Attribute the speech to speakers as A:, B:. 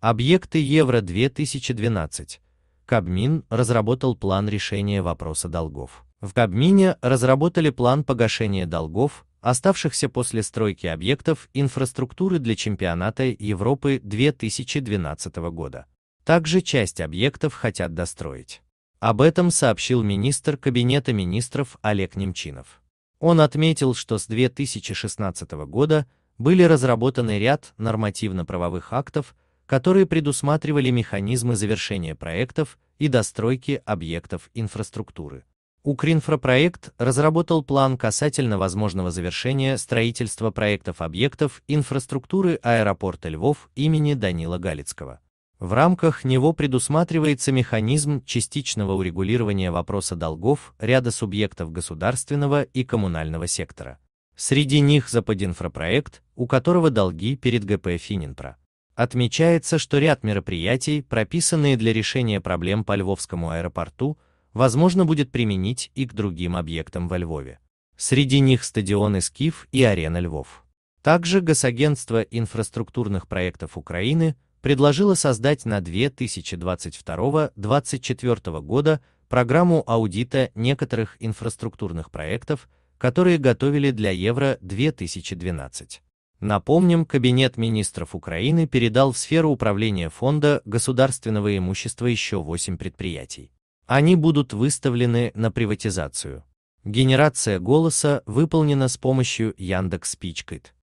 A: Объекты Евро-2012. Кабмин разработал план решения вопроса долгов. В Кабмине разработали план погашения долгов, оставшихся после стройки объектов инфраструктуры для чемпионата Европы 2012 года. Также часть объектов хотят достроить. Об этом сообщил министр Кабинета министров Олег Немчинов. Он отметил, что с 2016 года были разработаны ряд нормативно-правовых актов, которые предусматривали механизмы завершения проектов и достройки объектов инфраструктуры. Укринфропроект разработал план касательно возможного завершения строительства проектов объектов инфраструктуры аэропорта Львов имени Данила Галицкого. В рамках него предусматривается механизм частичного урегулирования вопроса долгов ряда субъектов государственного и коммунального сектора. Среди них Западинфропроект, у которого долги перед ГП Фининпро. Отмечается, что ряд мероприятий, прописанные для решения проблем по Львовскому аэропорту, возможно будет применить и к другим объектам во Львове. Среди них стадионы «Скиф» и «Арена Львов». Также Госагентство инфраструктурных проектов Украины предложило создать на 2022-2024 года программу аудита некоторых инфраструктурных проектов, которые готовили для Евро-2012. Напомним, Кабинет министров Украины передал в сферу управления Фонда государственного имущества еще 8 предприятий. Они будут выставлены на приватизацию. Генерация голоса выполнена с помощью Яндекс.Спичкит.